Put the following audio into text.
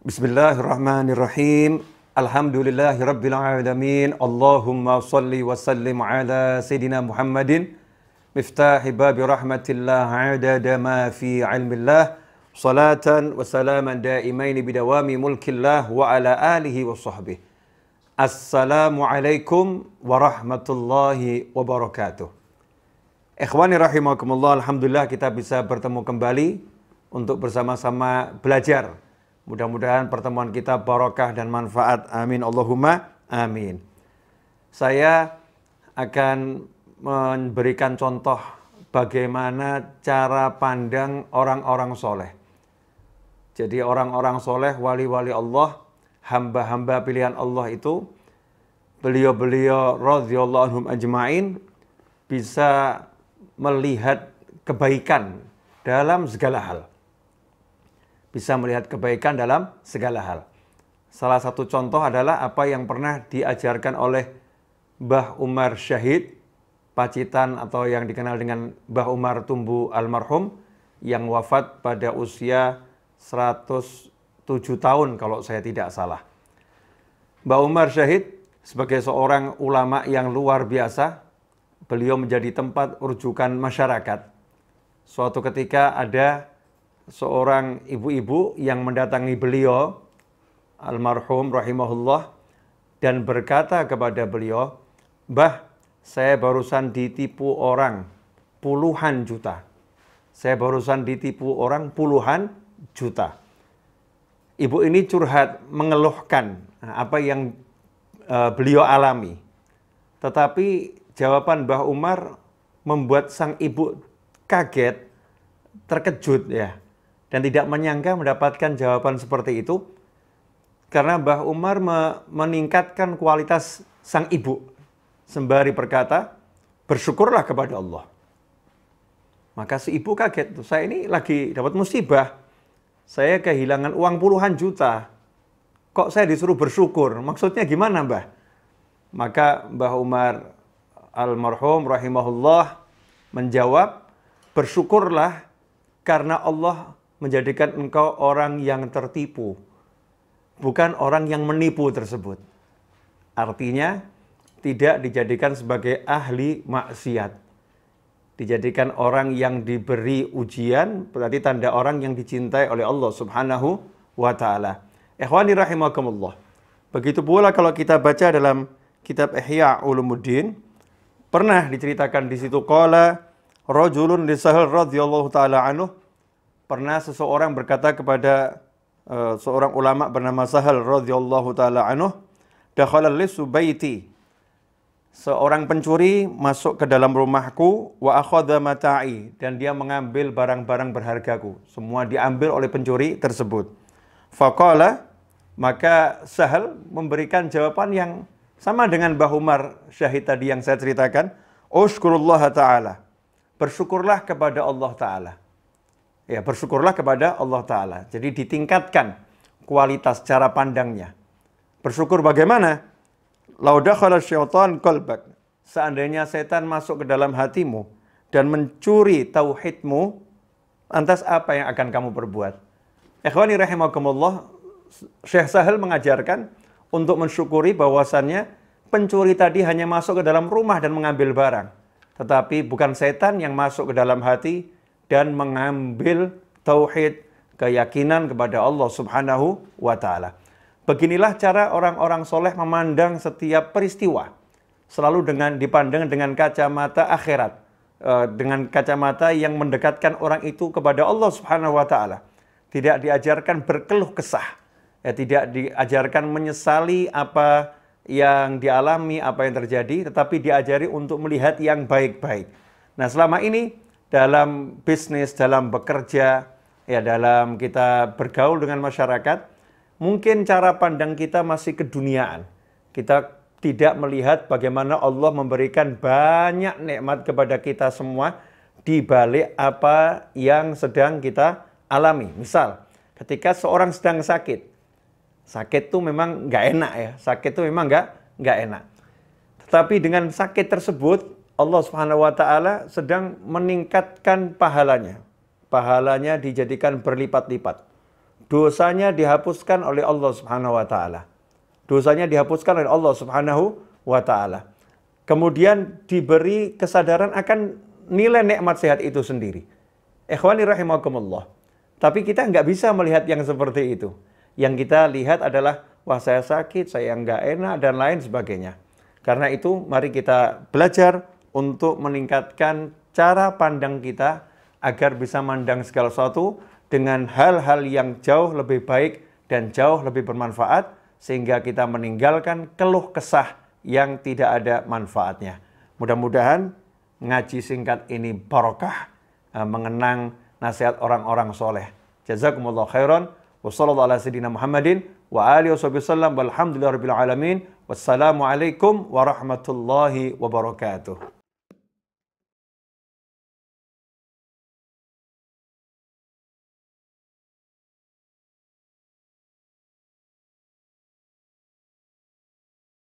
Bismillahirrahmanirrahim. Alhamdulillahi Allahumma salli wa sallim ala sayyidina Muhammadin miftahi babi rahmatillah adada ma fi ilmillah salatan wa salaman daimain bidawami mulkillah wa ala alihi wa sahbihi. Assalamualaikum warahmatullahi wabarakatuh. Ikhwani rahimakumullah, alhamdulillah kita bisa bertemu kembali untuk bersama-sama belajar Mudah-mudahan pertemuan kita barokah dan manfaat. Amin. Allahumma amin. Saya akan memberikan contoh bagaimana cara pandang orang-orang soleh. Jadi orang-orang soleh, wali-wali Allah, hamba-hamba pilihan Allah itu, beliau-beliau radhiyallahu anhum ajma'in, bisa melihat kebaikan dalam segala hal bisa melihat kebaikan dalam segala hal. Salah satu contoh adalah apa yang pernah diajarkan oleh Mbah Umar Syahid, Pacitan atau yang dikenal dengan Mbah Umar Tumbu Almarhum, yang wafat pada usia 107 tahun kalau saya tidak salah. Mbah Umar Syahid sebagai seorang ulama yang luar biasa, beliau menjadi tempat rujukan masyarakat. Suatu ketika ada seorang ibu-ibu yang mendatangi beliau almarhum rahimahullah dan berkata kepada beliau, "Bah, saya barusan ditipu orang puluhan juta. Saya barusan ditipu orang puluhan juta." Ibu ini curhat mengeluhkan nah, apa yang e, beliau alami. Tetapi jawaban Mbah Umar membuat sang ibu kaget, terkejut ya dan tidak menyangka mendapatkan jawaban seperti itu karena Mbah Umar me meningkatkan kualitas sang ibu sembari berkata bersyukurlah kepada Allah. Maka si ibu kaget tuh, saya ini lagi dapat musibah. Saya kehilangan uang puluhan juta. Kok saya disuruh bersyukur? Maksudnya gimana, Mbah? Maka Mbah Umar almarhum rahimahullah menjawab, "Bersyukurlah karena Allah menjadikan engkau orang yang tertipu, bukan orang yang menipu tersebut. Artinya, tidak dijadikan sebagai ahli maksiat. Dijadikan orang yang diberi ujian, berarti tanda orang yang dicintai oleh Allah Subhanahu wa Ta'ala. Ikhwani rahimakumullah. Begitu pula kalau kita baca dalam kitab Ihya Ulumuddin, pernah diceritakan di situ qala rajulun li Sahal radhiyallahu taala anhu pernah seseorang berkata kepada uh, seorang ulama bernama Sahal radhiyallahu taala anhu, "Dakhala lisu baiti." Seorang pencuri masuk ke dalam rumahku wa akhadha mata'i dan dia mengambil barang-barang berhargaku. Semua diambil oleh pencuri tersebut. Faqala maka Sahal memberikan jawaban yang sama dengan Mbah Umar Syahid tadi yang saya ceritakan. Ushkurullah Ta'ala. Bersyukurlah kepada Allah Ta'ala ya bersyukurlah kepada Allah Ta'ala. Jadi ditingkatkan kualitas cara pandangnya. Bersyukur bagaimana? Laudakhala syaitan kolbak. Seandainya setan masuk ke dalam hatimu dan mencuri tauhidmu, lantas apa yang akan kamu perbuat? Ikhwani rahimakumullah, Syekh Sahel mengajarkan untuk mensyukuri bahwasannya pencuri tadi hanya masuk ke dalam rumah dan mengambil barang. Tetapi bukan setan yang masuk ke dalam hati, dan mengambil tauhid keyakinan kepada Allah Subhanahu wa taala. Beginilah cara orang-orang soleh memandang setiap peristiwa. Selalu dengan dipandang dengan kacamata akhirat. Eh, dengan kacamata yang mendekatkan orang itu kepada Allah subhanahu wa ta'ala. Tidak diajarkan berkeluh kesah. Ya, tidak diajarkan menyesali apa yang dialami, apa yang terjadi. Tetapi diajari untuk melihat yang baik-baik. Nah selama ini dalam bisnis, dalam bekerja, ya dalam kita bergaul dengan masyarakat, mungkin cara pandang kita masih keduniaan. Kita tidak melihat bagaimana Allah memberikan banyak nikmat kepada kita semua di balik apa yang sedang kita alami. Misal, ketika seorang sedang sakit, sakit itu memang nggak enak ya, sakit itu memang nggak nggak enak. Tetapi dengan sakit tersebut Allah Subhanahu wa taala sedang meningkatkan pahalanya. Pahalanya dijadikan berlipat-lipat. Dosanya dihapuskan oleh Allah Subhanahu wa taala. Dosanya dihapuskan oleh Allah Subhanahu wa taala. Kemudian diberi kesadaran akan nilai nikmat sehat itu sendiri. Ikhwani rahimakumullah. Tapi kita nggak bisa melihat yang seperti itu. Yang kita lihat adalah wah saya sakit, saya nggak enak dan lain sebagainya. Karena itu mari kita belajar untuk meningkatkan cara pandang kita agar bisa mandang segala sesuatu dengan hal-hal yang jauh lebih baik dan jauh lebih bermanfaat sehingga kita meninggalkan keluh kesah yang tidak ada manfaatnya. Mudah-mudahan ngaji singkat ini barokah eh, mengenang nasihat orang-orang soleh. Jazakumullah khairan. Wassalamualaikum warahmatullahi wabarakatuh.